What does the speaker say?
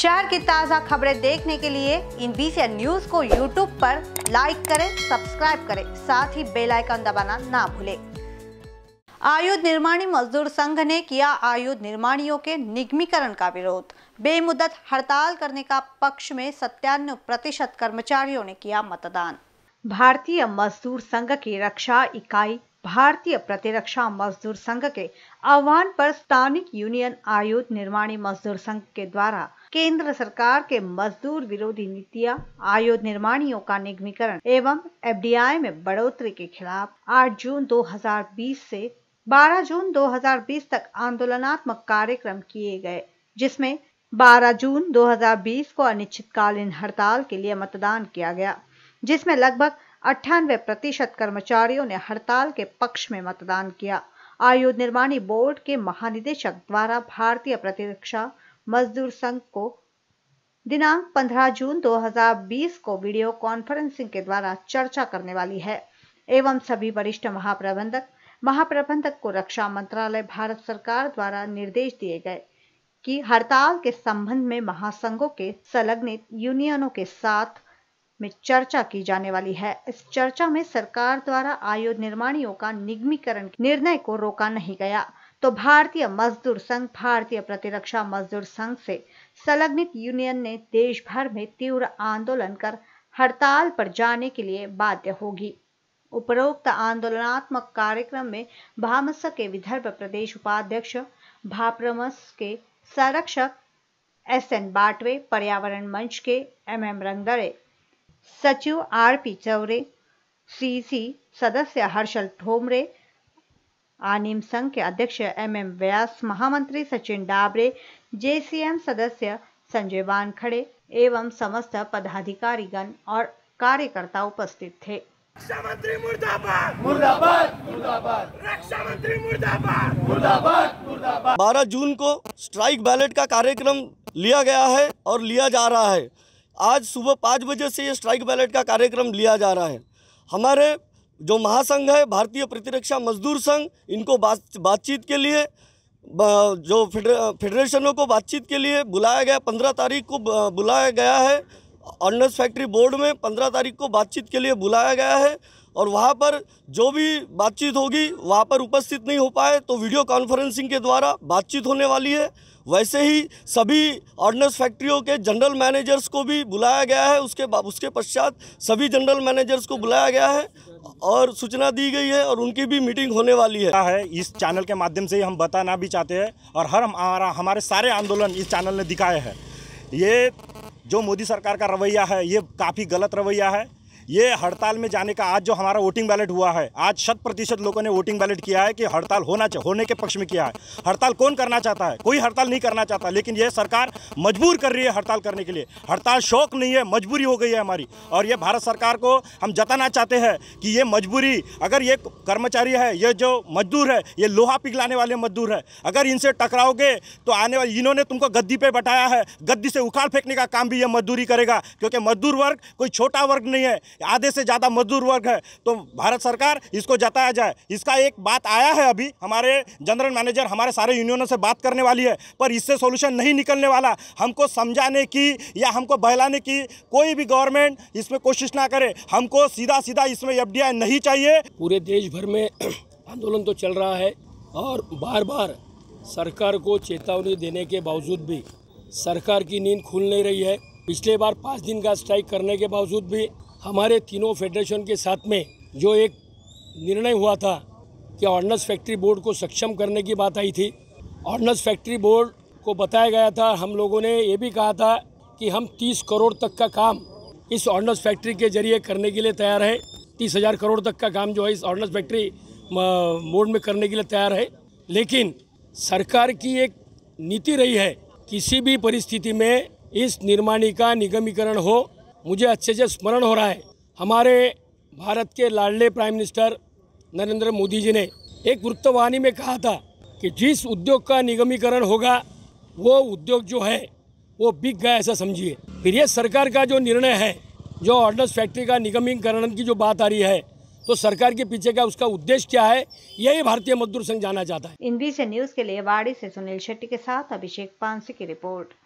शहर की ताज़ा खबरें देखने के लिए इन बीसी न्यूज को यूट्यूब पर लाइक करें सब्सक्राइब करें साथ ही बेल आइकन दबाना ना भूलें आयुध निर्माणी मजदूर संघ ने किया आयुध निर्माणियों के निगमीकरण का विरोध बेमुदत हड़ताल करने का पक्ष में सत्तानवे प्रतिशत कर्मचारियों ने किया मतदान भारतीय मजदूर संघ की रक्षा इकाई भारतीय प्रतिरक्षा मजदूर संघ के आह्वान पर स्थानिक यूनियन आयुध निर्माणी मजदूर संघ के द्वारा केंद्र सरकार के मजदूर विरोधी नीतियां आयुध निर्माणियों का निगमीकरण एवं एफडीआई में बढ़ोतरी के खिलाफ 8 जून 2020 से 12 जून 2020 तक आंदोलनात्मक कार्यक्रम किए गए जिसमें 12 जून 2020 को अनिश्चितकालीन हड़ताल के लिए मतदान किया गया जिसमें लगभग अट्ठानवे प्रतिशत कर्मचारियों ने हड़ताल के पक्ष में मतदान किया आयोग निर्माणी बोर्ड के महानिदेशक द्वारा भारतीय प्रतिरक्षा मजदूर संघ को दिनांक 15 जून 2020 को वीडियो कॉन्फ्रेंसिंग के द्वारा चर्चा करने वाली है एवं सभी वरिष्ठ महाप्रबंधक महाप्रबंधक को रक्षा मंत्रालय भारत सरकार द्वारा निर्देश दिए गए कि हड़ताल के संबंध में महासंघों के संलग्नित यूनियनों के साथ में चर्चा की जाने वाली है इस चर्चा में सरकार द्वारा आयु निर्माणियों का निगमीकरण निर्णय को रोका नहीं गया तो भारतीय मजदूर संघ भारतीय प्रतिरक्षा मजदूर संघ से संलग्नित यूनियन ने देश भर में तीव्र आंदोलन कर हड़ताल पर जाने के लिए बाध्य होगी उपरोक्त आंदोलनात्मक कार्यक्रम में भामस के विदर्भ प्रदेश उपाध्यक्ष भाप्रमस के संरक्षक एस एन बाटवे पर्यावरण मंच के एम एम रंगदरे सचिव R P Chaure C C सदस्य हर्षल ठोमरे आनिम संघ के अध्यक्ष एम एम व्यास महामंत्री सचिन डाबरे जेसीएम सदस्य संजय वानखड़े एवं समस्त पदाधिकारीगण और कार्यकर्ता उपस्थित थे बारह मुर्दाबाद मुर्दाबाद मुर्दाबाद मुर्दाबाद मुर्दाबाद जून को स्ट्राइक बैलेट का कार्यक्रम लिया गया है और लिया जा रहा है आज सुबह पाँच बजे से ये स्ट्राइक बैलेट का कार्यक्रम लिया जा रहा है हमारे जो महासंघ है भारतीय प्रतिरक्षा मजदूर संघ इनको बात बातचीत के लिए जो फेडरेशनों को बातचीत के लिए बुलाया गया पंद्रह तारीख को बुलाया गया है ऑनर्स फैक्ट्री बोर्ड में पंद्रह तारीख को बातचीत के लिए बुलाया गया है और वहाँ पर जो भी बातचीत होगी वहाँ पर उपस्थित नहीं हो पाए तो वीडियो कॉन्फ्रेंसिंग के द्वारा बातचीत होने वाली है वैसे ही सभी ऑर्डनेंस फैक्ट्रियों के जनरल मैनेजर्स को भी बुलाया गया है उसके उसके पश्चात सभी जनरल मैनेजर्स को बुलाया गया है और सूचना दी गई है और उनकी भी मीटिंग होने वाली है है इस चैनल के माध्यम से हम बताना भी चाहते हैं और हर हमारा हमारे सारे आंदोलन इस चैनल ने दिखाए हैं ये जो मोदी सरकार का रवैया है ये काफ़ी गलत रवैया है ये हड़ताल में जाने का आज जो हमारा वोटिंग बैलेट हुआ है आज शत प्रतिशत लोगों ने वोटिंग बैलेट किया है कि हड़ताल होना चाहिए होने के पक्ष में किया है हड़ताल कौन करना चाहता है कोई हड़ताल नहीं करना चाहता लेकिन यह सरकार मजबूर कर रही है हड़ताल करने के लिए हड़ताल शौक नहीं है मजबूरी हो गई है हमारी और ये भारत सरकार को हम जताना चाहते हैं कि ये मजबूरी अगर ये कर्मचारी है ये जो मजदूर है ये लोहा पिघलाने वाले मजदूर है अगर इनसे टकराओगे तो आने वाले इन्होंने तुमको गद्दी पर बैठाया है गद्दी से उखाड़ फेंकने का काम भी ये मजदूरी करेगा क्योंकि मजदूर वर्ग कोई छोटा वर्ग नहीं है आधे से ज़्यादा मजदूर वर्ग है तो भारत सरकार इसको जताया जाए इसका एक बात आया है अभी हमारे जनरल मैनेजर हमारे सारे यूनियनों से बात करने वाली है पर इससे सोल्यूशन नहीं निकलने वाला हमको समझाने की या हमको बहलाने की कोई भी गवर्नमेंट इसमें कोशिश ना करे हमको सीधा सीधा इसमें एफ नहीं चाहिए पूरे देश भर में आंदोलन तो चल रहा है और बार बार सरकार को चेतावनी देने के बावजूद भी सरकार की नींद खुल नहीं रही है पिछले बार पाँच दिन का स्ट्राइक करने के बावजूद भी हमारे तीनों फेडरेशन के साथ में जो एक निर्णय हुआ था कि ऑर्डनेंस फैक्ट्री बोर्ड को सक्षम करने की बात आई थी ऑर्डनेंस फैक्ट्री बोर्ड को बताया गया था हम लोगों ने ये भी कहा था कि हम 30 करोड़ तक का काम इस ऑर्डनेंस फैक्ट्री के जरिए करने के लिए तैयार है तीस हज़ार करोड़ तक का काम जो है इस ऑर्डनेंस फैक्ट्री बोर्ड में करने के लिए तैयार है लेकिन सरकार की एक नीति रही है किसी भी परिस्थिति में इस निर्माणी का निगमीकरण हो मुझे अच्छे से स्मरण हो रहा है हमारे भारत के लाडले प्राइम मिनिस्टर नरेंद्र मोदी जी ने एक वृत्तवाणी में कहा था कि जिस उद्योग का निगमीकरण होगा वो उद्योग जो है वो बिक गया ऐसा समझिए फिर ये सरकार का जो निर्णय है जो ऑर्डर फैक्ट्री का निगमीकरण की जो बात आ रही है तो सरकार के पीछे का उसका उद्देश्य क्या है यही भारतीय मजदूर संघ जाना चाहता है इन न्यूज के लिए वाड़ी से सुनील शेट्टी के साथ अभिषेक पानसी की रिपोर्ट